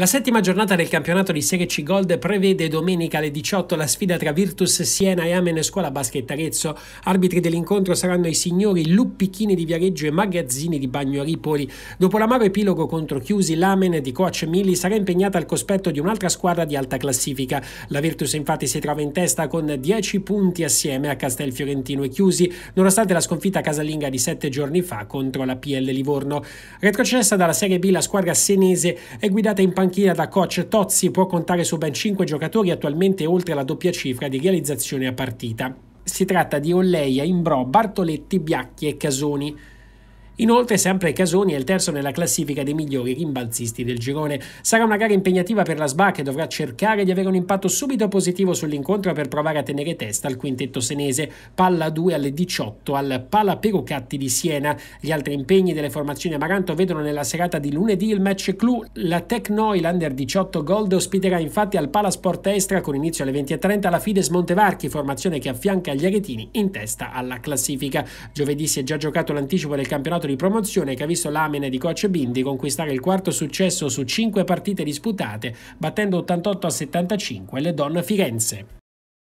La settima giornata del campionato di Serie C Gold prevede domenica alle 18 la sfida tra Virtus Siena e Amen Scuola Basket Arezzo. Arbitri dell'incontro saranno i signori Luppichini di Viareggio e Magazzini di Bagnoripoli. Dopo l'amaro epilogo contro Chiusi, l'Amen di Coach Mili sarà impegnata al cospetto di un'altra squadra di alta classifica. La Virtus infatti si trova in testa con 10 punti assieme a Castel Fiorentino e Chiusi, nonostante la sconfitta casalinga di 7 giorni fa contro la PL Livorno. Retrocessa dalla Serie B la squadra senese è guidata in panchina panchina da coach Tozzi può contare su ben 5 giocatori attualmente oltre la doppia cifra di realizzazione a partita. Si tratta di Olleia, Imbro, Bartoletti, Biacchi e Casoni. Inoltre, sempre Casoni è il terzo nella classifica dei migliori rimbalzisti del girone. Sarà una gara impegnativa per la SBA che dovrà cercare di avere un impatto subito positivo sull'incontro per provare a tenere testa al quintetto senese. Palla 2 alle 18 al Pala Perucatti di Siena. Gli altri impegni delle formazioni Amaranto vedono nella serata di lunedì il match clou. La Tecnoil under 18 Gold, ospiterà infatti al Pala Sport Estra con inizio alle 20.30 la Fides Montevarchi, formazione che affianca gli aretini in testa alla classifica. Giovedì si è già giocato l'anticipo del campionato campionato di promozione che ha visto l'Amine di Coach Bindi conquistare il quarto successo su cinque partite disputate, battendo 88 a 75 le donne Firenze.